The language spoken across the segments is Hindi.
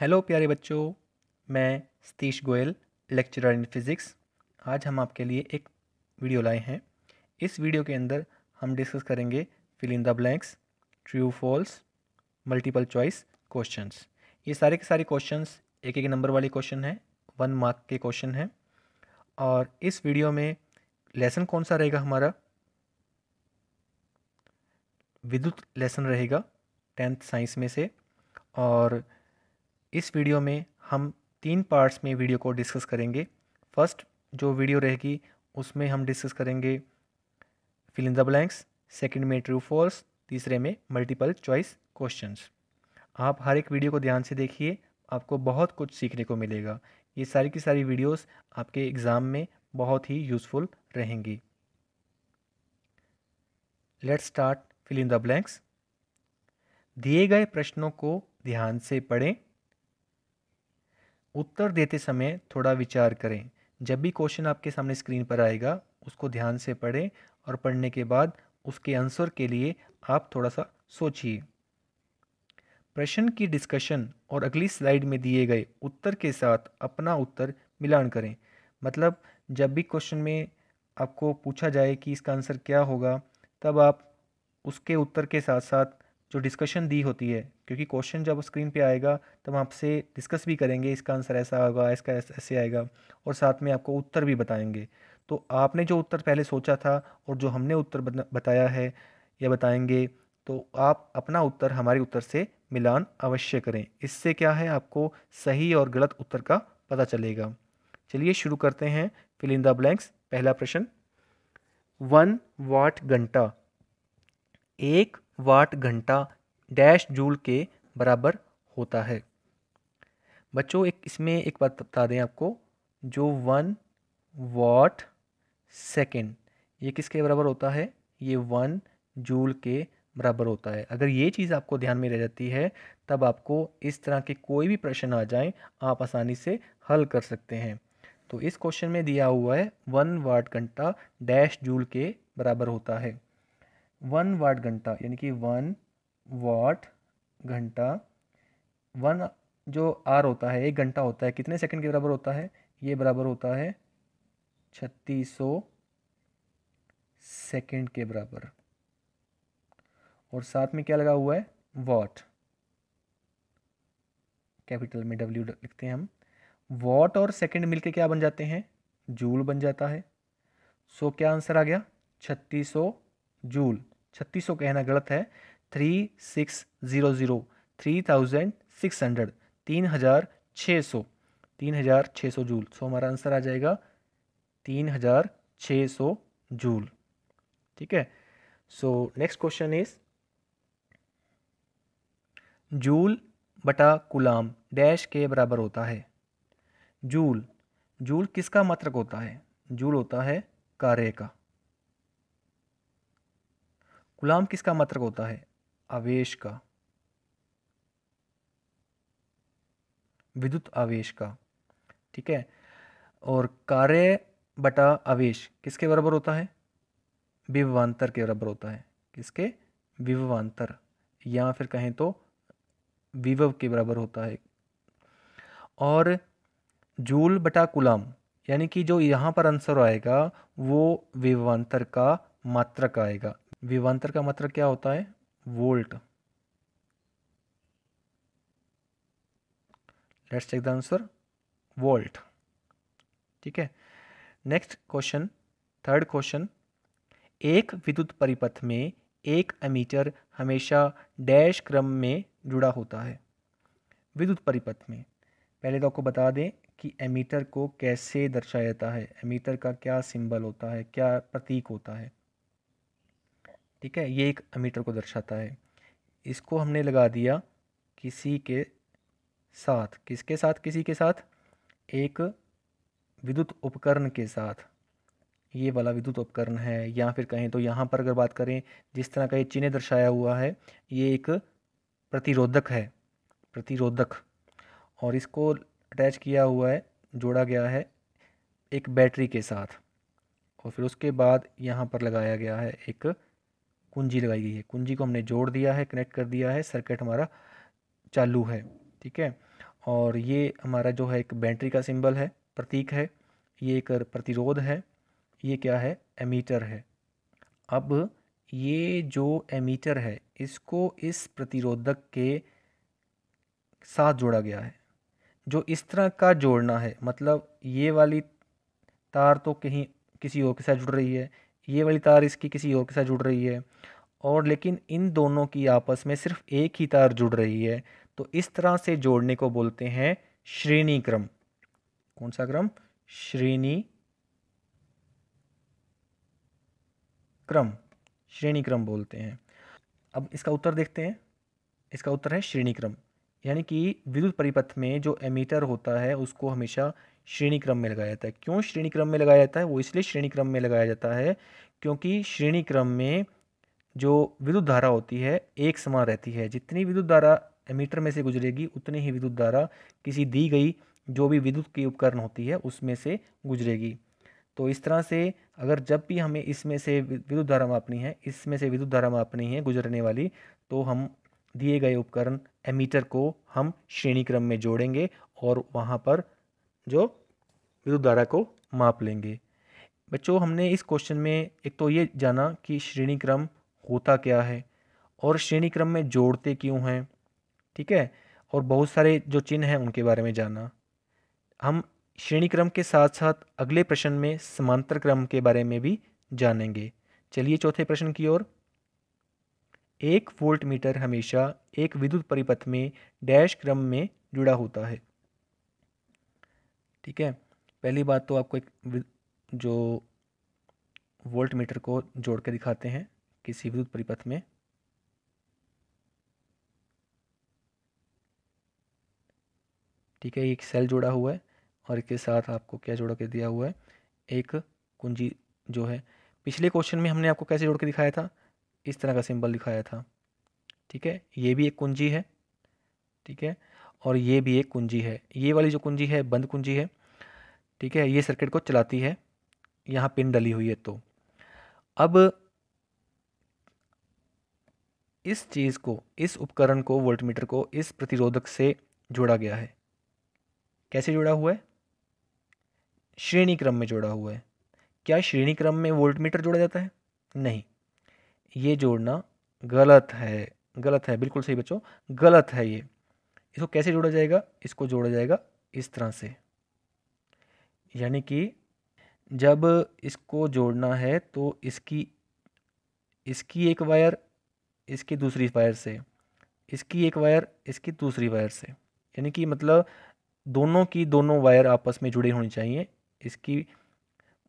हेलो प्यारे बच्चों मैं Satish Goyal lecturer in physics आज हम आपके लिए एक वीडियो लाए हैं इस वीडियो के अंदर हम डिस्कस करेंगे fill in the blanks true false multiple choice questions ये सारे के सारे क्वेश्चंस एक एक नंबर वाले क्वेश्चन हैं वन मार्क के क्वेश्चन हैं और इस वीडियो में लेसन कौन सा रहेगा हमारा विद्युत लेसन रहेगा टेंथ साइंस में से और इस वीडियो में हम तीन पार्ट्स में वीडियो को डिस्कस करेंगे फर्स्ट जो वीडियो रहेगी उसमें हम डिस्कस करेंगे fill in the blanks second में ट्रू फॉल्स तीसरे में मल्टीपल चॉइस क्वेश्चंस आप हर एक वीडियो को ध्यान से देखिए आपको बहुत कुछ सीखने को मिलेगा ये सारी की सारी वीडियोस आपके एग्ज़ाम में बहुत ही यूज़फुल रहेंगी let start fill in the blanks दिए गए प्रश्नों को ध्यान से पढ़ें उत्तर देते समय थोड़ा विचार करें जब भी क्वेश्चन आपके सामने स्क्रीन पर आएगा उसको ध्यान से पढ़ें और पढ़ने के बाद उसके आंसर के लिए आप थोड़ा सा सोचिए प्रश्न की डिस्कशन और अगली स्लाइड में दिए गए उत्तर के साथ अपना उत्तर मिलान करें मतलब जब भी क्वेश्चन में आपको पूछा जाए कि इसका आंसर क्या होगा तब आप उसके उत्तर के साथ साथ जो डिस्कशन दी होती है क्योंकि क्वेश्चन जब स्क्रीन पे आएगा तब हम आपसे डिस्कस भी करेंगे इसका आंसर ऐसा होगा इसका ऐसे आएगा और साथ में आपको उत्तर भी बताएंगे तो आपने जो उत्तर पहले सोचा था और जो हमने उत्तर बताया है या बताएंगे तो आप अपना उत्तर हमारे उत्तर से मिलान अवश्य करें इससे क्या है आपको सही और गलत उत्तर का पता चलेगा चलिए शुरू करते हैं फिलिंदा ब्लैंक्स पहला प्रश्न वन वाट घंटा एक वाट घंटा डैश जूल के बराबर होता है बच्चों एक इसमें एक बात बता दें आपको जो वन वॉट सेकेंड ये किसके बराबर होता है ये वन जूल के बराबर होता है अगर ये चीज़ आपको ध्यान में रह जाती है तब आपको इस तरह के कोई भी प्रश्न आ जाए आप आसानी से हल कर सकते हैं तो इस क्वेश्चन में दिया हुआ है वन वाट घंटा डैश जूल के बराबर होता है वन वाट घंटा यानी कि वन वाट घंटा वन जो आर होता है एक घंटा होता है कितने सेकंड के बराबर होता है ये बराबर होता है छत्तीस सौ सेकेंड के बराबर और साथ में क्या लगा हुआ है वॉट कैपिटल में डब्ल्यू लिखते हैं हम वॉट और सेकेंड मिलके क्या बन जाते हैं जूल बन जाता है सो क्या आंसर आ गया छत्तीस सौ जूल छत्तीस सौ कहना गलत है three six zero zero three thousand six hundred तीन हज़ार छः सौ तीन हज़ार छः सौ जूल सो हमारा आंसर आ जाएगा तीन हज़ार छः सौ जूल ठीक है so next question is joule बटा कुलाम डैश के बराबर होता है जूल जूल किसका मात्रक होता है जूल होता है कार्य का कुलाम किसका मात्रक होता है आवेश का विद्युत आवेश का ठीक है और कार्य बटा आवेश किसके बराबर होता है विभवान्तर के बराबर होता है किसके विभवान्तर या फिर कहें तो विभव के बराबर होता है और जूल बटा कुलाम यानी कि जो यहाँ पर आंसर आएगा वो विभवान्तर का मात्रक आएगा विभवान्तर का मात्रक क्या होता है volt let's check the answer volt ठीक है नेक्स्ट क्वेश्चन थर्ड क्वेश्चन एक विद्युत परिपथ में एक अमीटर हमेशा डैश क्रम में जुड़ा होता है विद्युत परिपथ में पहले तो आपको बता दें कि एमीटर को कैसे दर्शाया जाता है एमीटर का क्या सिंबल होता है क्या प्रतीक होता है ठीक है ये एक अमीटर को दर्शाता है इसको हमने लगा दिया किसी के साथ किसके साथ किसी के साथ एक विद्युत उपकरण के साथ ये वाला विद्युत उपकरण है या फिर कहें तो यहाँ पर अगर बात करें जिस तरह का ये चिन्ह दर्शाया हुआ है ये एक प्रतिरोधक है प्रतिरोधक और इसको अटैच किया हुआ है जोड़ा गया है एक बैटरी के साथ और फिर उसके बाद यहाँ पर लगाया गया है एक कुंजी लगाई गई है कुंजी को हमने जोड़ दिया है कनेक्ट कर दिया है सर्किट हमारा चालू है ठीक है और ये हमारा जो है एक बैटरी का सिंबल है प्रतीक है ये एक प्रतिरोध है ये क्या है एमीटर है अब ये जो एमीटर है इसको इस प्रतिरोधक के साथ जोड़ा गया है जो इस तरह का जोड़ना है मतलब ये वाली तार तो कहीं किसी और के साथ जुड़ रही है ये वाली तार इसकी किसी और के साथ जुड़ रही है और लेकिन इन दोनों की आपस में सिर्फ एक ही तार जुड़ रही है तो इस तरह से जोड़ने को बोलते हैं श्रेणी क्रम कौन सा क्रम श्रेणी क्रम श्रेणी क्रम बोलते हैं अब इसका उत्तर देखते हैं इसका उत्तर है श्रेणी क्रम यानी कि विद्युत परिपथ में जो एमीटर होता है उसको हमेशा श्रेणी क्रम में लगाया जाता है क्यों श्रेणी क्रम में लगाया जाता है वो इसलिए श्रेणी क्रम में लगाया जाता है क्योंकि श्रेणी क्रम में जो विद्युत धारा होती है एक समान रहती है जितनी विद्युत धारा एमीटर में से गुजरेगी उतनी ही विद्युत धारा किसी दी गई जो भी विद्युत की उपकरण होती है उसमें से गुजरेगी तो इस तरह से अगर जब भी हमें इसमें से विद्युत धारा मापनी है इसमें से विद्युत धारा मापनी है गुजरने वाली तो हम दिए गए उपकरण एमीटर को हम श्रेणी क्रम में जोड़ेंगे और वहाँ पर जो विद्युत धारा को माप लेंगे बच्चों हमने इस क्वेश्चन में एक तो ये जाना कि श्रेणी क्रम होता क्या है और श्रेणी क्रम में जोड़ते क्यों हैं ठीक है और बहुत सारे जो चिन्ह हैं उनके बारे में जाना हम श्रेणी क्रम के साथ साथ अगले प्रश्न में समांतर क्रम के बारे में भी जानेंगे चलिए चौथे प्रश्न की ओर एक वोल्ट मीटर हमेशा एक विद्युत परिपथ में डैश क्रम में जुड़ा होता है ठीक है पहली बात तो आपको एक जो वोल्ट मीटर को जोड़ के दिखाते हैं किसी विद्युत परिपथ में ठीक है एक सेल जोड़ा हुआ है और इसके साथ आपको क्या जोड़ के दिया हुआ है एक कुंजी जो है पिछले क्वेश्चन में हमने आपको कैसे जोड़ के दिखाया था इस तरह का सिंबल दिखाया था ठीक है ये भी एक कुंजी है ठीक है और ये भी एक कुंजी है ये वाली जो कुंजी है बंद कुंजी है ठीक है ये सर्किट को चलाती है यहाँ पिन डली हुई है तो अब इस चीज़ को इस उपकरण को वोल्टमीटर को इस प्रतिरोधक से जोड़ा गया है कैसे जोड़ा हुआ है श्रेणी क्रम में जोड़ा हुआ है क्या श्रेणी क्रम में वोल्टमीटर जोड़ा जाता है नहीं ये जोड़ना गलत है गलत है बिल्कुल सही बच्चों गलत है ये इसको कैसे जोड़ा जाएगा इसको जोड़ा जाएगा इस तरह से यानी कि जब इसको जोड़ना है तो इसकी इसकी एक वायर इसकी दूसरी वायर से इसकी एक वायर इसकी दूसरी वायर से यानी कि मतलब दोनों की दोनों वायर आपस में जुड़ी होनी चाहिए इसकी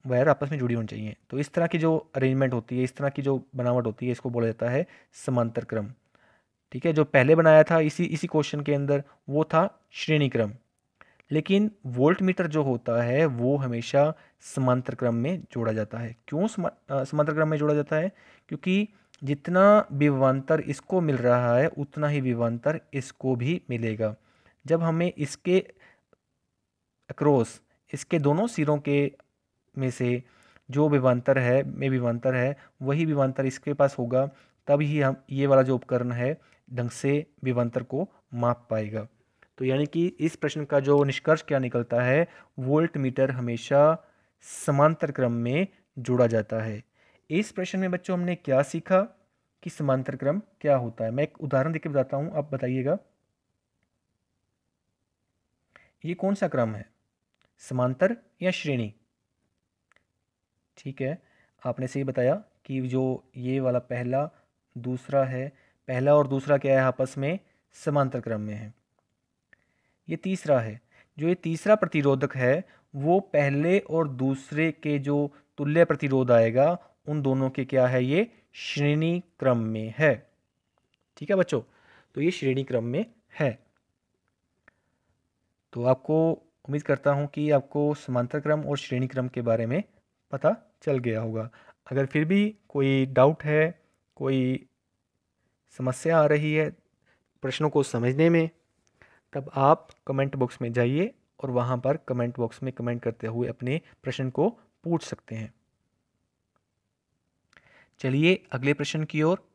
वायर आपस में जुड़ी होनी चाहिए तो इस तरह की जो अरेंजमेंट होती है इस तरह की जो बनावट होती है इसको बोला जाता है समांतर क्रम ठीक है जो पहले बनाया था इसी इसी क्वेश्चन के अंदर वो था श्रेणी क्रम लेकिन वोल्ट मीटर जो होता है वो हमेशा समांतर क्रम में जोड़ा जाता है क्यों समांतर क्रम में जोड़ा जाता है क्योंकि जितना विवान्तर इसको मिल रहा है उतना ही विवान्तर इसको भी मिलेगा जब हमें इसके अक्रॉस इसके दोनों सिरों के में से जो विवान्तर है में विवान्तर है वही विवान्तर इसके पास होगा तब ही हम ये वाला जो उपकरण है ढंग से विभंतर को माप पाएगा तो यानी कि इस प्रश्न का जो निष्कर्ष क्या निकलता है वोल्ट मीटर हमेशा समांतर क्रम में जोड़ा जाता है इस प्रश्न में बच्चों हमने क्या सीखा कि समांतर क्रम क्या होता है मैं एक उदाहरण देकर बताता हूँ आप बताइएगा ये कौन सा क्रम है समांतर या श्रेणी ठीक है आपने सही बताया कि जो ये वाला पहला दूसरा है पहला और दूसरा क्या है आपस में समांतर क्रम में है ये तीसरा है जो ये तीसरा प्रतिरोधक है वो पहले और दूसरे के जो तुल्य प्रतिरोध आएगा उन दोनों के क्या है ये श्रेणी क्रम में है ठीक है बच्चों तो ये श्रेणी क्रम में है तो आपको उम्मीद करता हूँ कि आपको समांतर क्रम और श्रेणी क्रम के बारे में पता चल गया होगा अगर फिर भी कोई डाउट है कोई समस्या आ रही है प्रश्नों को समझने में तब आप कमेंट बॉक्स में जाइए और वहाँ पर कमेंट बॉक्स में कमेंट करते हुए अपने प्रश्न को पूछ सकते हैं चलिए अगले प्रश्न की ओर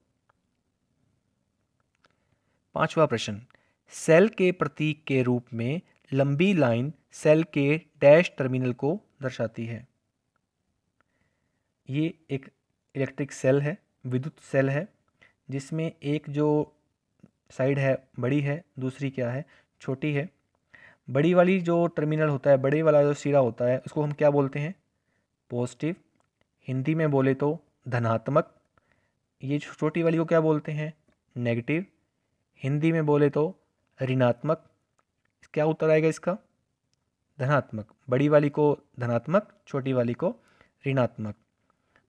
पांचवा प्रश्न सेल के प्रतीक के रूप में लंबी लाइन सेल के डैश टर्मिनल को दर्शाती है ये एक इलेक्ट्रिक सेल है विद्युत सेल है जिसमें एक जो साइड है बड़ी है दूसरी क्या है छोटी है बड़ी वाली जो टर्मिनल होता है बड़े वाला जो सिरा होता है उसको हम क्या बोलते हैं पॉजिटिव हिंदी में बोले तो धनात्मक ये छोटी वाली को क्या बोलते हैं नेगेटिव हिंदी में बोले तो ऋणात्मक क्या उत्तर आएगा इसका धनात्मक बड़ी वाली को धनात्मक छोटी वाली को ऋणात्मक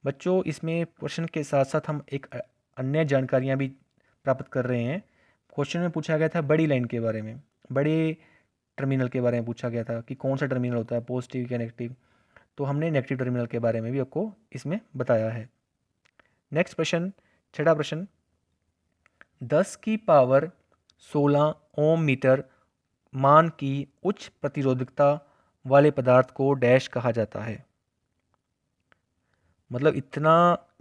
बच्चों इसमें प्रश्न के साथ साथ हम एक अन्य जानकारियाँ भी प्राप्त कर रहे हैं क्वेश्चन में पूछा गया था बड़ी लाइन के बारे में बड़े टर्मिनल के बारे में पूछा गया था कि कौन सा टर्मिनल होता है पॉजिटिव या नेगेटिव तो हमने नेगेटिव टर्मिनल के बारे में भी आपको इसमें बताया है नेक्स्ट प्रश्न छठा प्रश्न दस की पावर सोलह ओम मीटर मान की उच्च प्रतिरोधकता वाले पदार्थ को डैश कहा जाता है मतलब इतना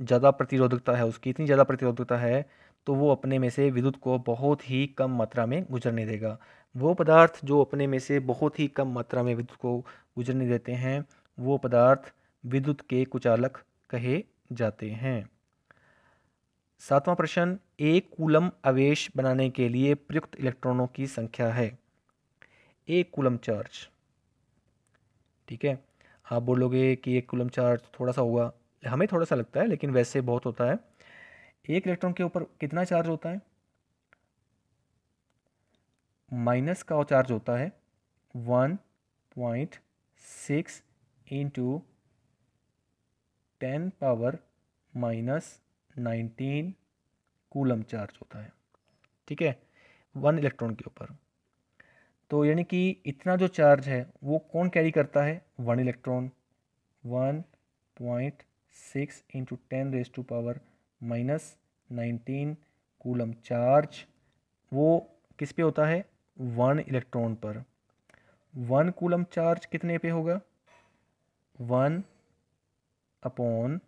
ज़्यादा प्रतिरोधकता है उसकी इतनी ज़्यादा प्रतिरोधकता है तो वो अपने में से विद्युत को बहुत ही कम मात्रा में गुजरने देगा वो पदार्थ जो अपने में से बहुत ही कम मात्रा में विद्युत को गुजरने देते हैं वो पदार्थ विद्युत के कुचालक कहे जाते हैं सातवां प्रश्न एक कूलम आवेश बनाने के लिए प्रयुक्त इलेक्ट्रॉनों की संख्या है एक कूलम चार्ज ठीक है आप बोलोगे कि एक कूलम चार्ज थोड़ा सा होगा हमें थोड़ा सा लगता है लेकिन वैसे बहुत होता है एक इलेक्ट्रॉन के ऊपर कितना चार्ज होता है माइनस का चार्ज होता है one point six into ten power minus nineteen coulomb charge होता है ठीक है वन इलेक्ट्रॉन के ऊपर तो यानी कि इतना जो चार्ज है वो कौन कैरी करता है one electron one point six into ten raise to power minus nineteen coulomb charge वो किस पे होता है वन इलेक्ट्रॉन पर वन कूलम चार्ज कितने पे होगा one upon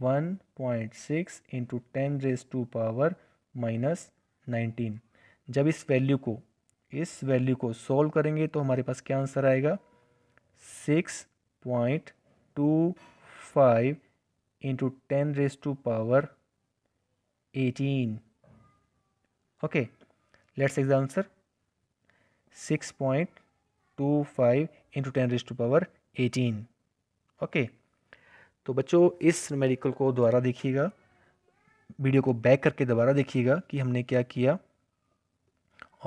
one point six into ten raise to power minus nineteen जब इस वैल्यू को इस वैल्यू को सॉल्व करेंगे तो हमारे पास क्या आंसर आएगा six point two five into ten raise to power eighteen okay let's exam answer six point two five into ten raise to power eighteen okay तो बच्चों इस मेडिकल को दोबारा देखिएगा वीडियो को बैक करके दोबारा देखिएगा कि हमने क्या किया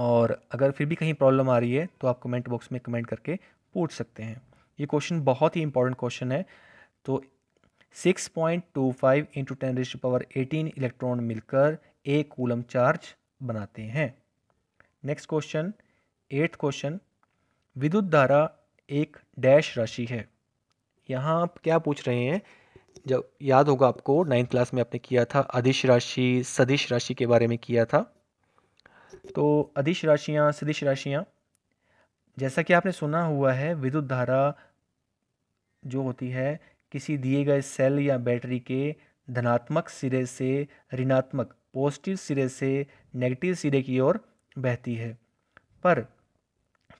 और अगर फिर भी कहीं प्रॉब्लम आ रही है तो आप कमेंट बॉक्स में कमेंट करके पूछ सकते हैं ये क्वेश्चन बहुत ही इंपॉर्टेंट क्वेश्चन है तो 6.25 point two five into ten raise power eighteen electron मिलकर एक कूलम चार्ज बनाते हैं नेक्स्ट क्वेश्चन एट्थ क्वेश्चन विद्युत धारा एक डैश राशि है यहाँ आप क्या पूछ रहे हैं जब याद होगा आपको नाइन्थ क्लास में आपने किया था अधिश राशि सदिश राशि के बारे में किया था तो अधिश राशियाँ सदिश राशियाँ जैसा कि आपने सुना हुआ है विद्युत धारा जो होती है किसी दिए गए सेल या बैटरी के धनात्मक सिरे से ऋणात्मक पॉजिटिव सिरे से नेगेटिव सिरे की ओर बहती है पर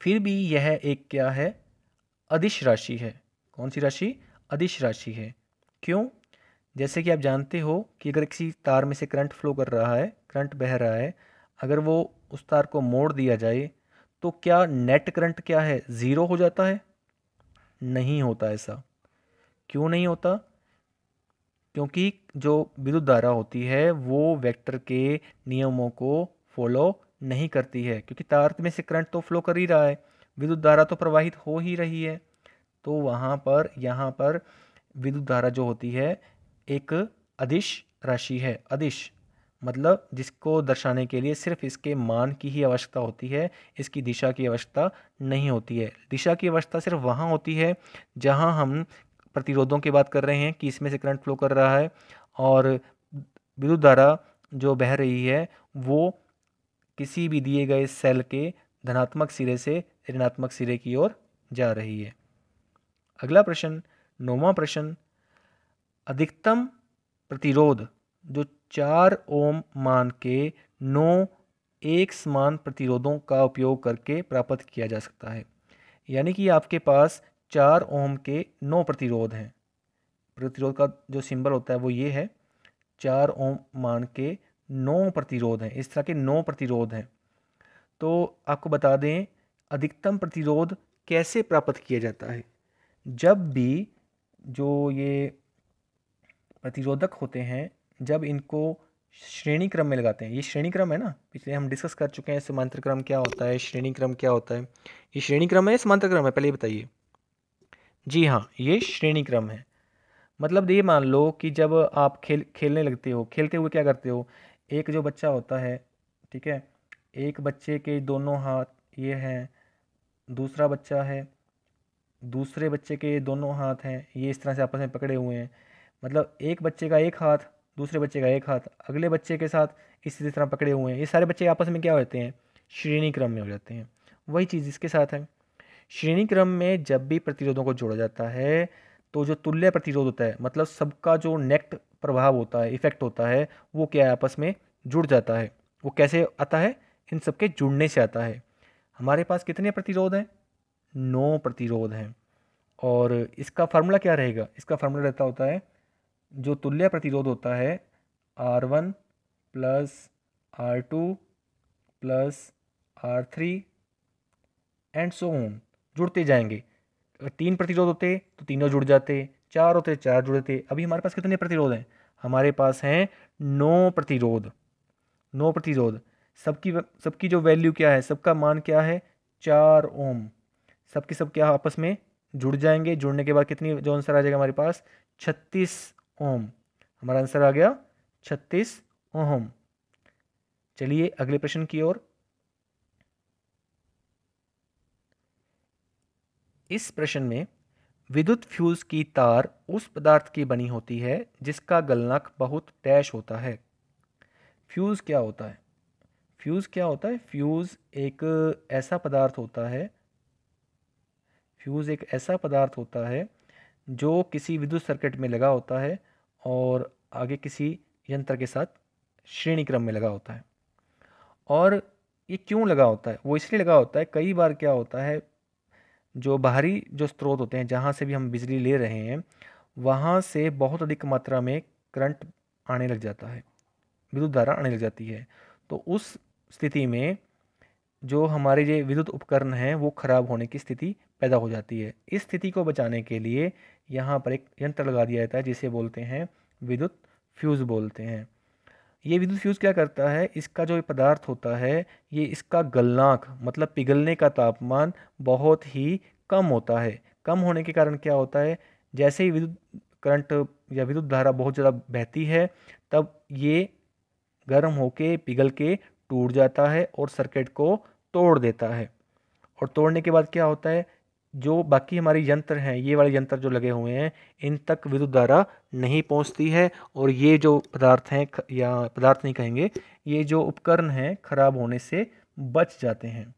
फिर भी यह एक क्या है अदिश राशि है कौन सी राशि अदिश राशि है क्यों जैसे कि आप जानते हो कि अगर किसी तार में से करंट फ्लो कर रहा है करंट बह रहा है अगर वो उस तार को मोड़ दिया जाए तो क्या नेट करंट क्या है ज़ीरो हो जाता है नहीं होता ऐसा क्यों नहीं होता क्योंकि जो विद्युत धारा होती है वो वेक्टर के नियमों को फॉलो नहीं करती है क्योंकि तार में से करंट तो फ्लो कर ही रहा है विद्युत धारा तो प्रवाहित हो ही रही है तो वहाँ पर यहाँ पर विद्युत धारा जो होती है एक अदिश राशि है अदिश मतलब जिसको दर्शाने के लिए सिर्फ इसके मान की ही आवश्यकता होती है इसकी दिशा की आवश्यकता नहीं होती है दिशा की आवश्यकता सिर्फ वहाँ होती है जहाँ हम प्रतिरोधों की बात कर रहे हैं कि इसमें से करंट फ्लो कर रहा है और विद्युत धारा जो बह रही है वो किसी भी दिए गए सेल के धनात्मक सिरे से ऋणात्मक सिरे की ओर जा रही है अगला प्रश्न नौवा प्रश्न अधिकतम प्रतिरोध जो चार ओम मान के नौ एक समान प्रतिरोधों का उपयोग करके प्राप्त किया जा सकता है यानी कि आपके पास चार ओम के नौ प्रतिरोध हैं प्रतिरोध का जो सिंबल होता है वो ये है चार ओम मान के नौ प्रतिरोध हैं इस तरह के नौ प्रतिरोध हैं तो आपको बता दें अधिकतम प्रतिरोध कैसे प्राप्त किया जाता है जब भी जो ये प्रतिरोधक होते हैं जब इनको श्रेणी क्रम में लगाते हैं ये श्रेणी क्रम है ना पिछले हम डिस्कस कर चुके हैं समांतर क्रम क्या होता है श्रेणी क्रम क्या होता है ये श्रेणी क्रम है या समांतर क्रम है पहले बताइए जी हाँ ये श्रेणी क्रम है मतलब ये मान लो कि जब आप खेल खेलने लगते हो खेलते हुए क्या करते हो एक जो बच्चा होता है ठीक है एक बच्चे के दोनों हाथ ये हैं दूसरा बच्चा है दूसरे बच्चे के दोनों हाथ हैं ये इस तरह से आपस में पकड़े हुए हैं मतलब एक बच्चे का एक हाथ दूसरे बच्चे का एक हाथ अगले बच्चे के साथ इसी तरह पकड़े हुए हैं ये सारे बच्चे आपस में क्या होते हैं श्रेणी क्रम में हो जाते हैं वही चीज़ इसके साथ है श्रेणी क्रम में जब भी प्रतिरोधों को जोड़ा जाता है तो जो तुल्य प्रतिरोध होता है मतलब सबका जो नेक्ट प्रभाव होता है इफेक्ट होता है वो क्या है आपस में जुड़ जाता है वो कैसे आता है इन सब के जुड़ने से आता है हमारे पास कितने प्रतिरोध हैं नौ प्रतिरोध हैं और इसका फार्मूला क्या रहेगा इसका फार्मूला रहता होता है जो तुल्य प्रतिरोध होता है R one plus R two plus R three and so on जुड़ते जाएंगे अगर तीन प्रतिरोध होते तो तीनों जुड़ जाते चार होते चार जुड़ते अभी हमारे पास कितने प्रतिरोध हैं हमारे पास हैं नौ प्रतिरोध नौ प्रतिरोध सबकी सबकी जो वैल्यू क्या है सबका मान क्या है चार ओम सबके सब क्या आपस में जुड़ जाएंगे जुड़ने के बाद कितनी जो आंसर आ जाएगा हमारे पास छत्तीस ओम हमारा आंसर आ गया छत्तीस ओम चलिए अगले प्रश्न की ओर इस प्रश्न में विद्युत फ्यूज़ की तार उस पदार्थ की बनी होती है जिसका गलनांक बहुत डैश होता है फ्यूज़ क्या होता है फ्यूज़ क्या होता है फ्यूज़ एक ऐसा पदार्थ होता है फ्यूज़ एक ऐसा पदार्थ होता है जो किसी विद्युत सर्किट में लगा होता है और आगे किसी यंत्र के साथ श्रेणी क्रम में लगा होता है और ये क्यों लगा होता है वो इसलिए लगा होता है कई बार क्या होता है जो बाहरी जो स्रोत होते हैं जहाँ से भी हम बिजली ले रहे हैं वहाँ से बहुत अधिक मात्रा में करंट आने लग जाता है विद्युत धारा आने लग जाती है तो उस स्थिति में जो हमारे ये विद्युत उपकरण हैं वो खराब होने की स्थिति पैदा हो जाती है इस स्थिति को बचाने के लिए यहाँ पर एक यंत्र लगा दिया जाता है जिसे बोलते हैं विद्युत फ्यूज़ बोलते हैं ये विद्युत फ्यूज़ क्या करता है इसका जो पदार्थ होता है ये इसका गलनाक मतलब पिघलने का तापमान बहुत ही कम होता है कम होने के कारण क्या होता है जैसे ही विद्युत करंट या विद्युत धारा बहुत ज़्यादा बहती है तब ये गर्म होके पिघल के टूट जाता है और सर्किट को तोड़ देता है और तोड़ने के बाद क्या होता है जो बाकी हमारे यंत्र हैं ये वाले यंत्र जो लगे हुए हैं इन तक विद्युत धारा नहीं पहुंचती है और ये जो पदार्थ हैं या पदार्थ नहीं कहेंगे ये जो उपकरण हैं खराब होने से बच जाते हैं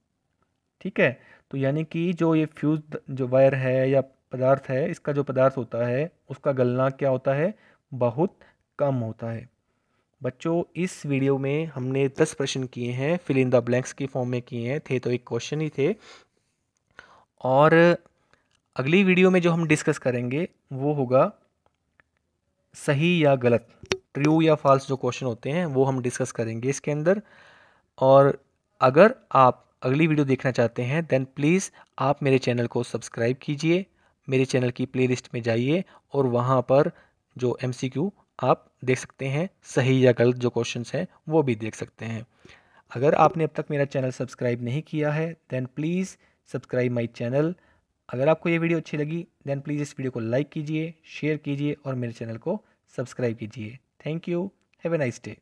ठीक है तो यानी कि जो ये फ्यूज जो वायर है या पदार्थ है इसका जो पदार्थ होता है उसका गलना क्या होता है बहुत कम होता है बच्चों इस वीडियो में हमने दस प्रश्न किए हैं फिल इन द ब्लैंक्स की फॉर्म में किए हैं थे तो एक क्वेश्चन ही थे और अगली वीडियो में जो हम डिस्कस करेंगे वो होगा सही या गलत ट्रू या फॉल्स जो क्वेश्चन होते हैं वो हम डिस्कस करेंगे इसके अंदर और अगर आप अगली वीडियो देखना चाहते हैं देन प्लीज़ आप मेरे चैनल को सब्सक्राइब कीजिए मेरे चैनल की प्लेलिस्ट में जाइए और वहाँ पर जो एमसीक्यू आप देख सकते हैं सही या गलत जो क्वेश्चंस हैं वो भी देख सकते हैं अगर आपने अब तक मेरा चैनल सब्सक्राइब नहीं किया है then please subscribe my channel अगर आपको ये वीडियो अच्छी लगी देन प्लीज़ इस वीडियो को लाइक कीजिए शेयर कीजिए और मेरे चैनल को सब्सक्राइब कीजिए thank you have a nice day